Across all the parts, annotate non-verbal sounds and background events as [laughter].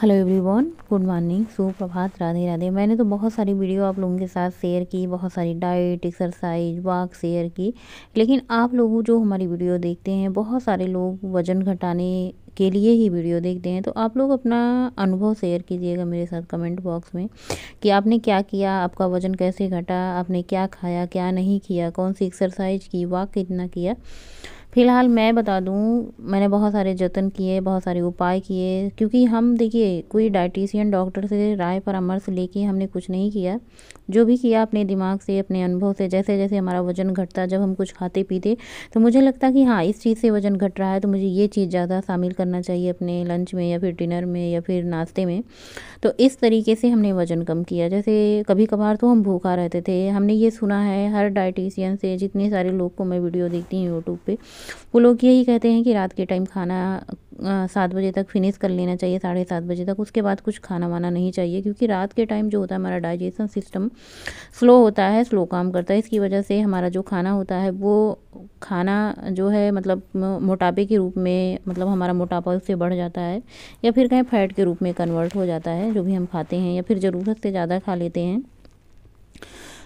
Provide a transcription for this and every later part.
hello everyone good morning सुप्रभात राधे राधे मैंने तो बहुत सारी वीडियो आप लोगों के साथ शेयर की बहुत सारी डाइट एक्सरसाइज वॉक शेयर की लेकिन आप लोग जो हमारी वीडियो देखते हैं बहुत सारे लोग वज़न घटाने के लिए ही वीडियो देखते हैं तो आप लोग अपना अनुभव शेयर कीजिएगा मेरे साथ कमेंट बॉक्स में कि आपने क्या किया आपका वज़न कैसे घटा आपने क्या खाया क्या नहीं किया कौन सी एक्सरसाइज की वॉक कितना किया फ़िलहाल मैं बता दूँ मैंने बहुत सारे जतन किए बहुत सारे उपाय किए क्योंकि हम देखिए कोई डाइटिशियन डॉक्टर से राय परामर्श लेके हमने कुछ नहीं किया जो भी किया अपने दिमाग से अपने अनुभव से जैसे जैसे हमारा वजन घटता जब हम कुछ खाते पीते तो मुझे लगता कि हाँ इस चीज़ से वजन घट रहा है तो मुझे ये चीज़ ज़्यादा शामिल करना चाहिए अपने लंच में या फिर डिनर में या फिर नाश्ते में तो इस तरीके से हमने वज़न कम किया जैसे कभी कभार तो हम भूखा रहते थे हमने ये सुना है हर डाइटिशियन से जितने सारे लोग को मैं वीडियो देखती हूँ यूट्यूब पर वो लोग यही कहते हैं कि रात के टाइम खाना सात बजे तक फिनिश कर लेना चाहिए साढ़े सात बजे तक उसके बाद कुछ खाना वाना नहीं चाहिए क्योंकि रात के टाइम जो होता है हमारा डाइजेशन सिस्टम स्लो होता है स्लो काम करता है इसकी वजह से हमारा जो खाना होता है वो खाना जो है मतलब मोटापे के रूप में मतलब हमारा मोटापा उससे बढ़ जाता है या फिर कहीं फैट के रूप में कन्वर्ट हो जाता है जो भी हम खाते हैं या फिर ज़रूरत से ज़्यादा खा लेते हैं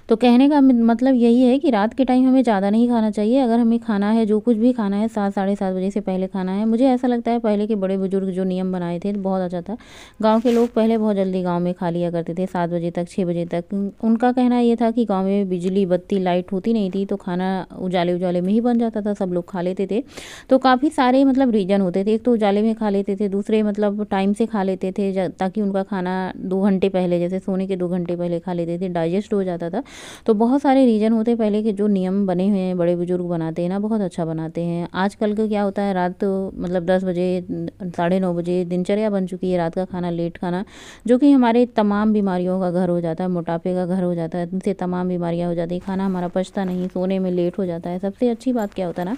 तो कहने का मतलब यही है कि रात के टाइम हमें ज़्यादा नहीं खाना चाहिए अगर हमें खाना है जो कुछ भी खाना है सात साढ़े सात बजे से पहले खाना है मुझे ऐसा लगता है पहले के बड़े बुजुर्ग जो नियम बनाए थे बहुत अच्छा था गाँव के लोग पहले बहुत जल्दी गाँव में खा लिया करते थे सात बजे तक छः बजे तक उनका कहना ये था कि गाँव में बिजली बत्ती लाइट होती नहीं थी तो खाना उजाले उजाले में ही बन जाता था सब लोग खा लेते थे तो काफ़ी सारे मतलब रीजन होते थे एक तो उजाले में खा लेते थे दूसरे मतलब टाइम से खा लेते थे ताकि उनका खाना दो घंटे पहले जैसे सोने के दो घंटे पहले खा लेते थे डाइजेस्ट हो जाता था तो बहुत सारे रीज़न होते हैं पहले के जो नियम बने हुए हैं बड़े बुजुर्ग बनाते हैं ना बहुत अच्छा बनाते हैं आजकल का क्या होता है रात तो, मतलब दस बजे साढ़े नौ बजे दिनचर्या बन चुकी है रात का खाना लेट खाना जो कि हमारे तमाम बीमारियों का घर हो जाता है मोटापे का घर हो जाता है इनसे तमाम बीमारियाँ हो जाती है खाना हमारा पचता नहीं सोने में लेट हो जाता है सबसे अच्छी बात क्या होता है ना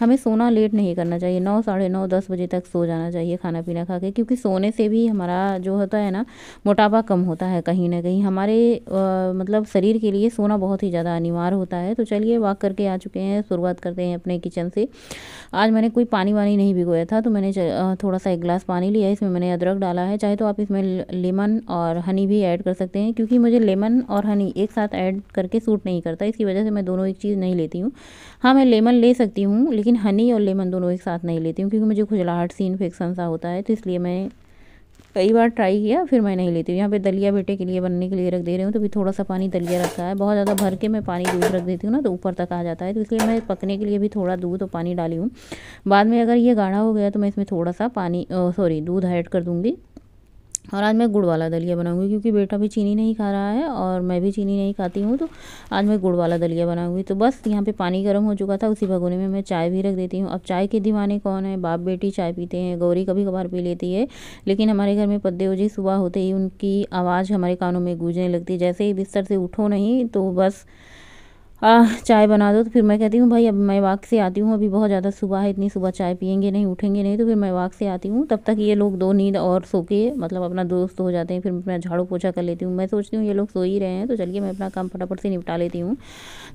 हमें सोना लेट नहीं करना चाहिए नौ साढ़े नौ दस बजे तक सो जाना चाहिए खाना पीना खा के क्योंकि सोने से भी हमारा जो होता है ना मोटापा कम होता है कहीं ना कहीं हमारे मतलब शरीर के लिए सोना बहुत ही ज़्यादा अनिवार्य होता है तो चलिए वॉक करके आ चुके हैं शुरुआत करते हैं अपने किचन से आज मैंने कोई पानी वानी नहीं भिगोया था तो मैंने थोड़ा सा एक ग्लास पानी लिया इसमें मैंने अदरक डाला है चाहे तो आप इसमें लेमन और हनी भी ऐड कर सकते हैं क्योंकि मुझे लेमन और हनी एक साथ ऐड करके सूट नहीं करता इसकी वजह से मैं दोनों एक चीज़ नहीं लेती हूँ हाँ मैं लेमन ले सकती हूँ लेकिन हनी और लेमन दोनों एक साथ नहीं लेती हूँ क्योंकि मुझे खुजलाहट सी इन्फेक्शन सा होता है तो इसलिए मैं कई बार ट्राई किया फिर मैं नहीं लेती हूँ यहाँ पे दलिया बेटे के लिए बनने के लिए रख दे रही हूँ तो भी थोड़ा सा पानी दलिया रखा है बहुत ज़्यादा भर के मैं पानी दूध रख देती हूँ ना तो ऊपर तक आ जाता है तो इसलिए मैं पकने के लिए भी थोड़ा दूध और पानी डाली हूँ बाद में अगर ये गाढ़ा हो गया तो मैं इसमें थोड़ा सा पानी सॉरी दूध ऐड कर दूँगी और आज मैं गुड़ वाला दलिया बनाऊंगी क्योंकि बेटा भी चीनी नहीं खा रहा है और मैं भी चीनी नहीं खाती हूँ तो आज मैं गुड़ वाला दलिया बनाऊंगी तो बस यहाँ पे पानी गर्म हो चुका था उसी भगोने में मैं चाय भी रख देती हूँ अब चाय के दीवाने कौन है बाप बेटी चाय पीते हैं गौरी कभी कभार पी लेती है लेकिन हमारे घर में पद्देव जी सुबह होते ही उनकी आवाज़ हमारे कानों में गूंजने लगती है जैसे ही बिस्तर से उठो नहीं तो बस आ, चाय बना दो तो फिर मैं कहती हूँ भाई अब मैं वाक से आती हूँ अभी बहुत ज़्यादा सुबह है इतनी सुबह चाय पियेंगे नहीं उठेंगे नहीं तो फिर मैं वाक से आती हूँ तब तक ये लोग दो नींद और सो के मतलब अपना दोस्त हो जाते हैं फिर मैं झाड़ू पोछा कर लेती हूँ मैं सोचती हूँ ये लोग सो ही रहे हैं तो चलिए मैं अपना काम फटाफट से निपटा लेती हूँ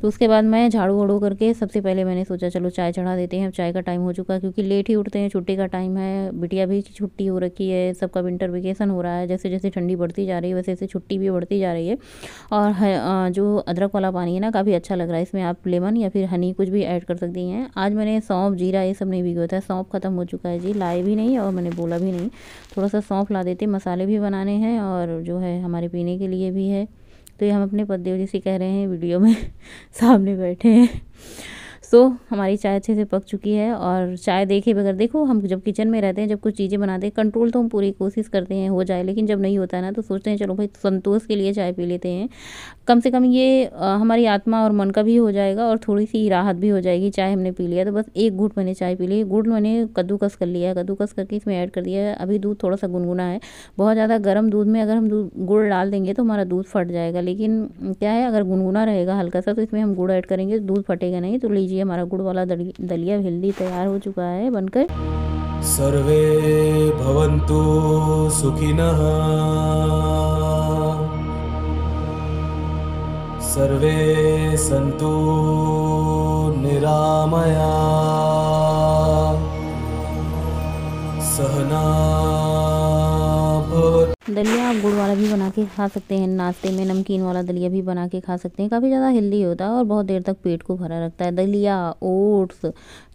तो उसके बाद मैं झाड़ू वड़ू करके सबसे पहले मैंने सोचा चलो चाय चढ़ा देते हैं अब चाय का टाइम हो चुका है क्योंकि लेट ही उठते हैं छुट्टी का टाइम है बिटिया भी छुट्टी हो रखी है सबका विंटर वेकेशन हो रहा है जैसे जैसे ठंडी बढ़ती जा रही है वैसे वैसे छुट्टी भी बढ़ती जा रही है और जो अदरक वाला पानी है ना काफ़ी अच्छा लग रहा है इसमें आप लेमन या फिर हनी कुछ भी ऐड कर सकती हैं आज मैंने सौंफ जीरा ये सब नहीं भिगोया था सौंफ ख़त्म हो चुका है जी लाए भी नहीं और मैंने बोला भी नहीं थोड़ा सा सौंफ ला देते मसाले भी बनाने हैं और जो है हमारे पीने के लिए भी है तो ये हम अपने पद्देव जैसे कह रहे हैं वीडियो में [laughs] सामने बैठे हैं सो हमारी चाय अच्छे से पक चुकी है और चाय देखे बगैर देखो हम जब किचन में रहते हैं जब कुछ चीज़ें बनाते हैं कंट्रोल तो हम पूरी कोशिश करते हैं हो जाए लेकिन जब नहीं होता ना तो सोचते हैं चलो भाई संतोष के लिए चाय पी लेते हैं कम से कम ये हमारी आत्मा और मन का भी हो जाएगा और थोड़ी सी राहत भी हो जाएगी चाय हमने पी लिया तो बस एक घुट मैंने चाय पी ली गुड़ मैंने कद्दूकस कर लिया है कद्दूकस करके इसमें ऐड कर दिया है अभी दूध थोड़ा सा गुनगुना है बहुत ज़्यादा गर्म दूध में अगर हम गुड़ डाल देंगे तो हमारा दूध फट जाएगा लेकिन क्या है अगर गुनगुना रहेगा हल्का सा तो इसमें हम गुड़ ऐड करेंगे दूध फटेगा नहीं तो लीजिए ये हमारा गुड़ वाला दलिया हेल्दी तैयार हो चुका है बनकर सर्वे भवन्तु सुखिनः सर्वे सन्तु निरामया सहना बना के खा सकते हैं नाश्ते में नमकीन वाला दलिया भी बना के खा सकते हैं काफ़ी ज़्यादा हेल्दी होता है और बहुत देर तक पेट को भरा रखता है दलिया ओट्स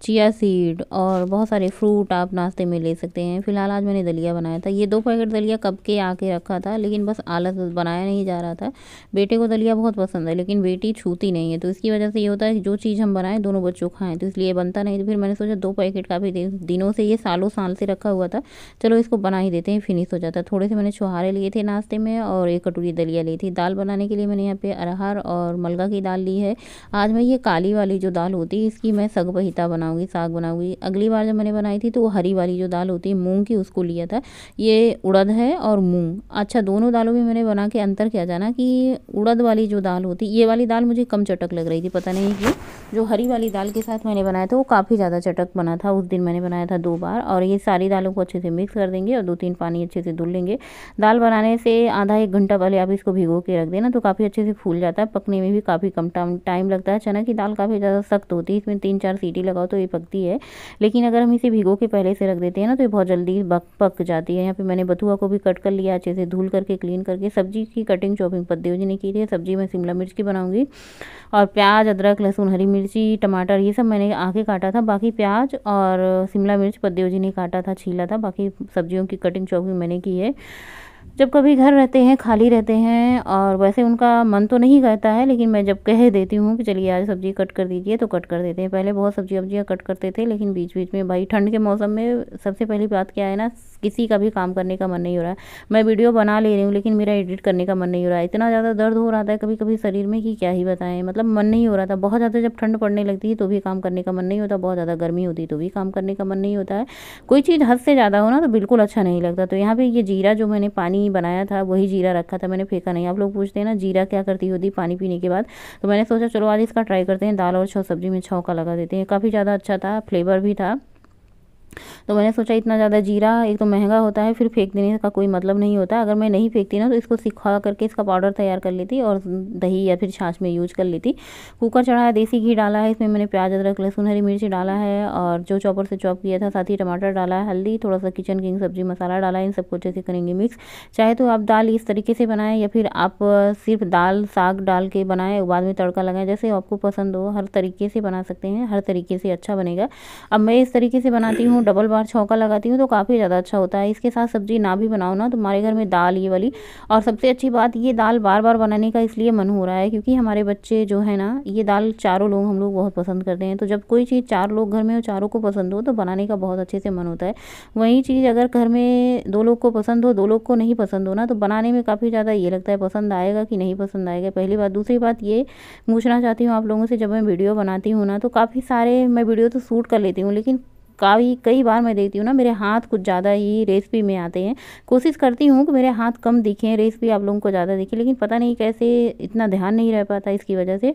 चिया सीड और बहुत सारे फ्रूट आप नाश्ते में ले सकते हैं फ़िलहाल आज मैंने दलिया बनाया था ये दो पैकेट दलिया कब के आके रखा था लेकिन बस आलस बनाया नहीं जा रहा था बेटे को दलिया बहुत पसंद है लेकिन बेटी छूती नहीं है तो इसकी वजह से ये होता है कि जो चीज़ हम बनाएं दोनों बच्चों खाएँ तो इसलिए बनता नहीं तो फिर मैंने सोचा दो पैकेट काफ़ी दिनों से ये सालों साल से रखा हुआ था चलो इसको बना ही देते हैं फिनिश हो जाता है थोड़े से मैंने छुहारे लिए थे नाश्ते में में और एक कटोरी दलिया ली थी दाल बनाने के लिए मैंने यहाँ पे अरहर और मलगा की दाल ली है आज मैं ये काली वाली जो दाल होती है इसकी मैं सग पहीता बनाऊँगी साग बनाऊँगी अगली बार जब मैंने बनाई थी तो वो हरी वाली जो दाल होती है मूँग की उसको लिया था ये उड़द है और मूँग अच्छा दोनों दालों में मैंने बना के अंतर किया जाना कि उड़द वाली जो दाल होती ये वाली दाल मुझे कम चटक लग रही थी पता नहीं कि जो हरी वाली दाल के साथ मैंने बनाया था वो काफ़ी ज़्यादा चटक बना था उस दिन मैंने बनाया था दो बार और ये सारी दालों को अच्छे से मिक्स कर देंगे और दो तीन पानी अच्छे से धुल लेंगे दाल बनाने से आधा एक घंटा पहले आप इसको भिगो के रख देना तो काफ़ी अच्छे से फूल जाता है पकने में भी काफ़ी कम टाइम लगता है चना की दाल काफ़ी ज़्यादा सख्त होती है इसमें तीन चार सीटी लगाओ तो ये पकती है लेकिन अगर हम इसे भिगो के पहले से रख देते हैं ना तो ये बहुत जल्दी पक जाती है यहाँ पर मैंने बथुआ को भी कट कर लिया अच्छे से धुल करके क्लीन करके सब्जी की कटिंग चॉपिंग पद्देव जी ने की थी सब्जी मैं शिमला मिर्च की बनाऊँगी और प्याज अदरक लहसुन हरी मिर्ची टमाटर ये सब मैंने आके काटा था बाकी प्याज और शिमला मिर्च पद्देव जी ने काटा था छीला था बाकी सब्जियों की कटिंग चॉपिंग मैंने की है जब कभी घर रहते हैं खाली रहते हैं और वैसे उनका मन तो नहीं कहता है लेकिन मैं जब कह देती हूँ कि चलिए आज सब्ज़ी कट कर दीजिए तो कट कर देते हैं पहले बहुत सब्ज़ी वब्जियाँ कट करते थे लेकिन बीच बीच में भाई ठंड के मौसम में सबसे पहली बात क्या है ना किसी का भी काम करने का मन नहीं हो रहा है मैं वीडियो बना ले रही हूँ लेकिन मेरा एडिट करने का मन नहीं हो रहा है इतना ज़्यादा दर्द हो रहा था कभी कभी शरीर में कि क्या ही बताएं मतलब मन नहीं हो रहा था बहुत ज़्यादा जब ठंड पड़ने लगती है तो भी काम करने का मन नहीं होता बहुत ज़्यादा गर्मी होती तो भी काम करने का मन नहीं होता है कोई चीज़ हद से ज़्यादा हो ना तो बिल्कुल अच्छा नहीं लगता तो यहाँ पर ये जीरा जो मैंने पानी बनाया था वही जीरा रखा था मैंने फेंका नहीं आप लोग पूछते हैं ना जीरा क्या करती होती पानी पीने के बाद तो मैंने सोचा चलो आज इसका ट्राई करते हैं दाल और छः सब्जी में छौका लगा देते हैं काफ़ी ज़्यादा अच्छा था फ्लेवर भी था तो मैंने सोचा इतना ज़्यादा जीरा एक तो महंगा होता है फिर फेंक देने का कोई मतलब नहीं होता अगर मैं नहीं फेंकती ना तो इसको सिखा करके इसका पाउडर तैयार कर लेती और दही या फिर छाछ में यूज कर लेती कुकर चढ़ाया देसी घी डाला है इसमें मैंने प्याज अदरक लहसुन हरी मिर्ची डाला है और जो चॉपर से चॉप किया था साथ ही टमाटर डाला है हल्दी थोड़ा सा किचन किंग सब्जी मसाला डाला है इन सबको अच्छे से करेंगे मिक्स चाहे तो आप दाल इस तरीके से बनाएं या फिर आप सिर्फ दाल साग डाल के बनाएं बाद में तड़का लगाएं जैसे आपको पसंद हो हर तरीके से बना सकते हैं हर तरीके से अच्छा बनेगा अब मैं इस तरीके से बनाती हूँ डबल बार छौका लगाती हूँ तो काफ़ी ज़्यादा अच्छा होता है इसके साथ सब्जी ना भी बनाओ ना तुम्हारे घर में दाल ये वाली और सबसे अच्छी बात ये दाल बार बार बनाने का इसलिए मन हो रहा है क्योंकि हमारे बच्चे जो है ना ये दाल चारों लोग हम लोग बहुत पसंद करते हैं तो जब कोई चीज़ चार लोग घर में हो चारों को पसंद हो तो बनाने का बहुत अच्छे से मन होता है वही चीज़ अगर घर में दो लोग को पसंद हो दो लोग को नहीं पसंद हो ना तो बनाने में काफ़ी ज़्यादा ये लगता है पसंद आएगा कि नहीं पसंद आएगा पहली बात दूसरी बात ये पूछना चाहती हूँ आप लोगों से जब मैं वीडियो बनाती हूँ ना तो काफ़ी सारे मैं वीडियो तो शूट कर लेती हूँ लेकिन काफ़ी कई बार मैं देखती हूँ ना मेरे हाथ कुछ ज़्यादा ही रेसिपी में आते हैं कोशिश करती हूँ कि मेरे हाथ कम दिखें रेसिपी आप लोगों को ज़्यादा दिखे लेकिन पता नहीं कैसे इतना ध्यान नहीं रह पाता इसकी वजह से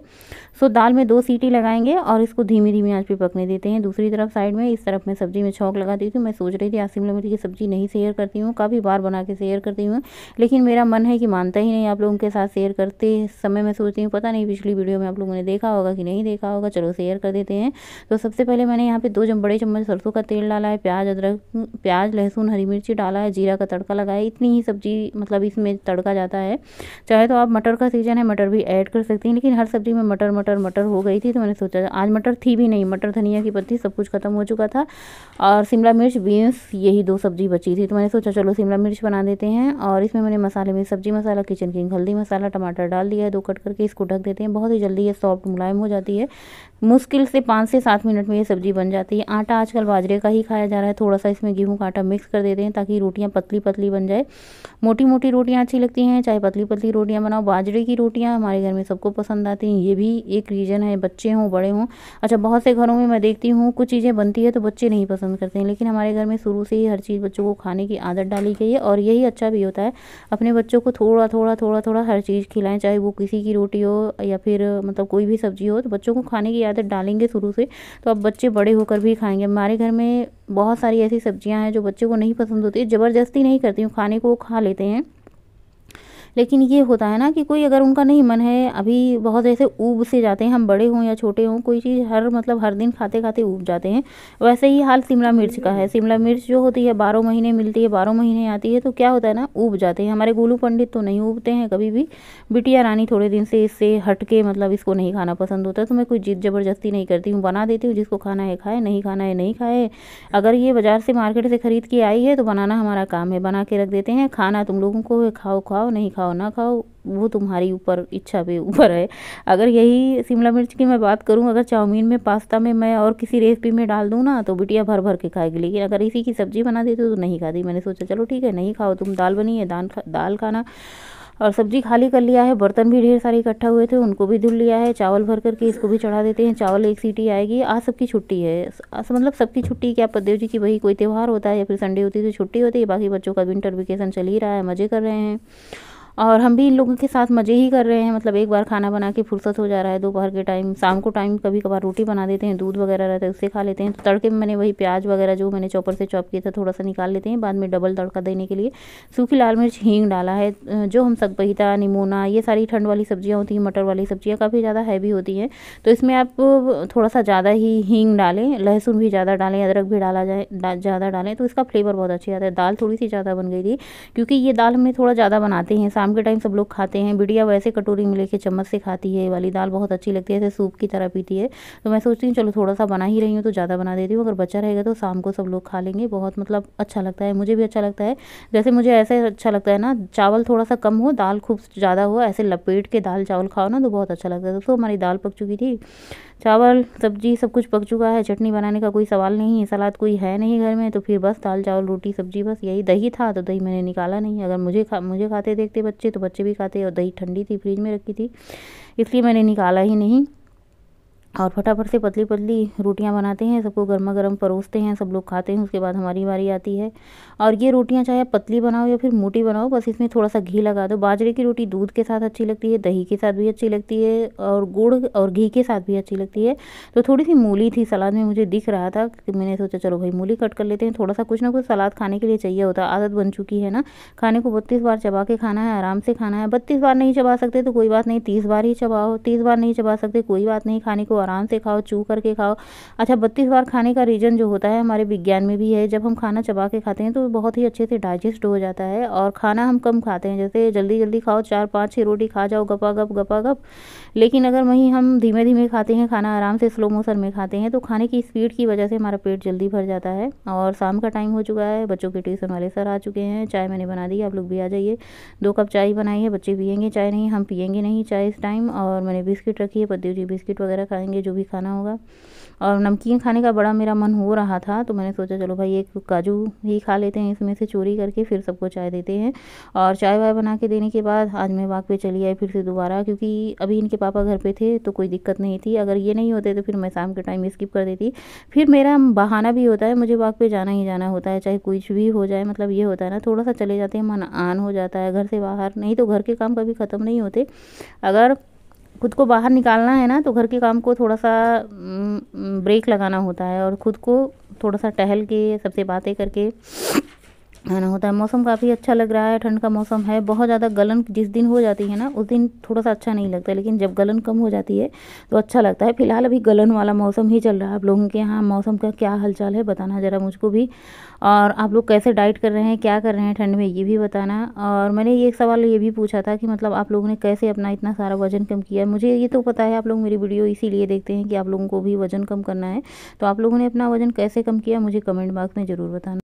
सो दाल में दो सीटी लगाएंगे और इसको धीमी धीमी आँच पे पकने देते हैं दूसरी तरफ साइड में इस तरफ मैं सब्ज़ी में छौक लगा दी थी मैं सोच रही थी आज शिमला मिर्च की सब्ज़ी नहीं शेयर करती हूँ काफ़ी बार बना के शेयर करती हूँ लेकिन मेरा मन है कि मानता ही नहीं आप लोगों के साथ शेयर करते समय मैं सोचती हूँ पता नहीं पिछली वीडियो में आप लोगों ने देखा होगा कि नहीं देखा होगा चलो शेयर कर देते हैं तो सबसे पहले मैंने यहाँ पर दो बड़े चम्मच सरसों का तेल डाला है प्याज अदरक हम्म, प्याज लहसुन हरी मिर्ची डाला है जीरा का तड़का लगाया इतनी ही सब्जी मतलब इसमें तड़का जाता है चाहे तो आप मटर का सीजन है मटर भी ऐड कर सकती हैं लेकिन हर सब्ज़ी में मटर मटर मटर हो गई थी तो मैंने सोचा आज मटर थी भी नहीं मटर धनिया की पत्ती सब कुछ ख़त्म हो चुका था और शिमला मिर्च बीन्स यही दो सब्ज़ी बची थी तो मैंने सोचा चलो शिमला मिर्च बना देते हैं और इसमें मैंने मसाले में सब्जी मसाला किचन किंग हल्दी मसाला टमाटर डाल दिया है दो कट करके इसको ढक देते हैं बहुत ही जल्दी ये सॉफ्ट मुलायम हो जाती है मुश्किल से पाँच से सात मिनट में ये सब्ज़ी बन जाती है आटा आज आजकल बाजरे का ही खाया जा रहा है थोड़ा सा इसमें गेहूँ का आटा मिक्स कर देते हैं ताकि रोटियाँ पतली पतली बन जाए मोटी मोटी रोटियाँ अच्छी लगती हैं चाहे पतली पतली रोटियाँ बनाओ बाजरे की रोटियाँ हमारे घर में सबको पसंद आती हैं ये भी एक रीज़न है बच्चे हों बड़े हों अच्छा बहुत से घरों में मैं देखती हूँ कुछ चीज़ें बनती है तो बच्चे नहीं पसंद करते हैं लेकिन हमारे घर में शुरू से ही हर चीज़ बच्चों को खाने की आदत डाली गई है और यही अच्छा भी होता है अपने बच्चों को थोड़ा थोड़ा थोड़ा थोड़ा हर चीज़ खिलाएं चाहे वो किसी की रोटी हो या फिर मतलब कोई भी सब्जी हो तो बच्चों को खाने की आदत डालेंगे शुरू से तो अब बच्चे बड़े होकर भी खाएंगे हमारे हमारे घर में बहुत सारी ऐसी सब्जियां हैं जो बच्चों को नहीं पसंद होती ज़बरदस्ती नहीं करती हूँ खाने को वो खा लेते हैं लेकिन ये होता है ना कि कोई अगर उनका नहीं मन है अभी बहुत ऐसे ऊब से जाते हैं हम बड़े हों या छोटे हों कोई चीज़ हर मतलब हर दिन खाते खाते ऊब जाते हैं वैसे ही हाल शिमला मिर्च का है शिमला मिर्च जो होती है बारह महीने मिलती है बारह महीने आती है तो क्या होता है ना ऊब जाते हैं हमारे गोलू पंडित तो नहीं उबते हैं कभी भी बिटिया रानी थोड़े दिन से इससे हट के मतलब इसको नहीं खाना पसंद होता तो मैं कोई जिद ज़बरदस्ती नहीं करती हूँ बना देती हूँ जिसको खाना है खाए नहीं खाना है नहीं खाए अगर ये बाज़ार से मार्केट से ख़रीद के आई है तो बनाना हमारा काम है बना के रख देते हैं खाना तुम लोगों को खाओ खाओ नहीं खाओ खाओ ना खाओ वो तुम्हारी ऊपर इच्छा पे ऊपर है अगर यही शिमला मिर्च की मैं बात करूँ अगर चाउमीन में पास्ता में मैं और किसी रेसिपी में डाल दूँ ना तो बिटिया भर भर के खाएगी लेकिन अगर इसी की सब्ज़ी बना देती तो नहीं खाती मैंने सोचा चलो ठीक है नहीं खाओ तुम दाल बनी है दाल खा दाल खाना और सब्जी खाली कर लिया है बर्तन भी ढेर सारे इकट्ठा हुए थे उनको भी धुल लिया है चावल भर करके इसको भी चढ़ा देते हैं चावल एक सीटी आएगी आज सबकी छुट्टी है आज मतलब सबकी छुट्टी क्या पदेव जी की वही कोई त्यौहार होता है या फिर संडे होती है तो छुट्टी होती है बाकी बच्चों का विंटर वेकेशन चल ही रहा है मज़े कर रहे हैं और हम भी इन लोगों के साथ मज़े ही कर रहे हैं मतलब एक बार खाना बना के फुर्सत हो जा रहा है दोपहर के टाइम शाम को टाइम कभी कभार रोटी बना देते हैं दूध वगैरह रहता है उससे खा लेते हैं तो तड़के में मैंने वही प्याज वगैरह जो मैंने चॉपर से चॉप किया था थोड़ा सा निकाल लेते हैं बाद में डबल तड़का देने के लिए सूखी लाल मिर्च हींग डाला है जो हम सकपहिता निमोना ये सारी ठंड वाली सब्जियाँ होती हैं मटर वाली सब्जियाँ काफ़ी ज़्यादा हैवी होती हैं तो इसमें आप थोड़ा सा ज़्यादा ही हींग डालें लहसुन भी ज़्यादा डालें अदरक भी डाला जाए ज़्यादा डालें तो इसका फ्लेवर बहुत अच्छी आता है दाल थोड़ी सी ज़्यादा बन गई थी क्योंकि ये दाल हमने थोड़ा ज़्यादा बनाते हैं शाम के टाइम सब लोग खाते हैं बिटिया वैसे कटोरी में लेके चम्मच से खाती है वाली दाल बहुत अच्छी लगती है ऐसे सूप की तरह पीती है तो मैं सोचती हूँ चलो थोड़ा सा बना ही रही हूँ तो ज़्यादा बना देती हूँ अगर बच्चा रहेगा तो शाम को सब लोग खा लेंगे बहुत मतलब अच्छा लगता है मुझे भी अच्छा लगता है जैसे मुझे ऐसे अच्छा लगता है ना चावल थोड़ा सा कम हो दाल खूब ज़्यादा हो ऐसे लपेट के दाल चावल खाओ ना तो बहुत अच्छा लगता है दोस्तों हमारी दाल पक चुकी थी चावल सब्जी सब कुछ पक चुका है चटनी बनाने का कोई सवाल नहीं है सलाद कोई है नहीं घर में तो फिर बस दाल चावल रोटी सब्जी बस यही दही था तो दही मैंने निकाला नहीं अगर मुझे खा मुझे खाते देखते बच्चे तो बच्चे भी खाते और दही ठंडी थी फ्रिज में रखी थी इसलिए मैंने निकाला ही नहीं और फटाफट से पतली पतली रोटियां बनाते हैं सबको गर्मा गर्म परोसते हैं सब लोग खाते हैं उसके बाद हमारी बारी आती है और ये रोटियां चाहे पतली बनाओ या फिर मोटी बनाओ बस इसमें थोड़ा सा घी लगा दो बाजरे की रोटी दूध के साथ अच्छी लगती है दही के साथ भी अच्छी लगती है और गुड़ और घी के साथ भी अच्छी लगती है तो थोड़ी सी मूली थी सलाद में मुझे दिख रहा था कि मैंने सोचा चलो भाई मूली कट कर लेते हैं थोड़ा सा कुछ ना कुछ सलाद खाने के लिए चाहिए होता आदत बन चुकी है ना खाने को बत्तीस बार चबा के खाना है आराम से खाना है बत्तीस बार नहीं चबा सकते तो कोई बात नहीं तीस बार ही चबाओ तीस बार नहीं चबा सकते कोई बात नहीं खाने को आराम से खाओ चू करके खाओ अच्छा बत्तीस बार खाने का रीज़न जो होता है हमारे विज्ञान में भी है जब हम खाना चबा के खाते हैं तो बहुत ही अच्छे से डाइजेस्ट हो जाता है और खाना हम कम खाते हैं जैसे जल्दी जल्दी खाओ चार पाँच छः रोटी खा जाओ गपा गप गपा गप लेकिन अगर वहीं हम धीमे धीमे खाते हैं खाना आराम से स्लो मोशन में खाते हैं तो खाने की स्पीड की वजह से हमारा पेट जल्दी भर जाता है और शाम का टाइम हो चुका है बच्चों के ट्यूशन वाले सर आ चुके हैं चाय मैंने बना दी आप लोग भी आ जाइए दो कप चाय बनाई है बच्चे पियेंगे चाय नहीं हम पियेंगे नहीं चाय इस टाइम और मैंने बिस्किट रखी है पद्यू जी बिस्किट वगैरह खाएंगे जो भी खाना होगा और नमकीन खाने का बड़ा मेरा मन हो रहा था तो मैंने सोचा चलो भाई एक काजू ही खा लेते हैं इसमें से चोरी करके फिर सबको चाय देते हैं और चाय वाय बना के देने के बाद आज मैं वाक पे चली आई फिर से दोबारा क्योंकि अभी इनके पापा घर पे थे तो कोई दिक्कत नहीं थी अगर ये नहीं होते तो फिर मैं शाम के टाइम स्किप कर देती फिर मेरा बहाना भी होता है मुझे वाक पे जाना ही जाना होता है चाहे कुछ भी हो जाए मतलब ये होता है ना थोड़ा सा चले जाते हैं मन आन हो जाता है घर से बाहर नहीं तो घर के काम कभी ख़त्म नहीं होते अगर खुद को बाहर निकालना है ना तो घर के काम को थोड़ा सा ब्रेक लगाना होता है और ख़ुद को थोड़ा सा टहल के सबसे बातें करके है ना होता है मौसम काफ़ी अच्छा लग रहा है ठंड का मौसम है बहुत ज़्यादा गलन जिस दिन हो जाती है ना उस दिन थोड़ा सा अच्छा नहीं लगता लेकिन जब गलन कम हो जाती है तो अच्छा लगता है फिलहाल अभी गलन वाला मौसम ही चल रहा है आप लोगों के यहाँ मौसम का क्या हलचल है बताना ज़रा मुझको भी और आप लोग कैसे डाइट कर रहे हैं क्या कर रहे हैं ठंड में ये भी बताना और मैंने ये सवाल ये भी पूछा था कि मतलब आप लोगों ने कैसे अपना इतना सारा वज़न कम किया मुझे ये तो पता है आप लोग मेरी वीडियो इसीलिए देखते हैं कि आप लोगों को भी वज़न कम करना है तो आप लोगों ने अपना वज़न कैसे कम किया मुझे कमेंट बॉक्स में ज़रूर बताना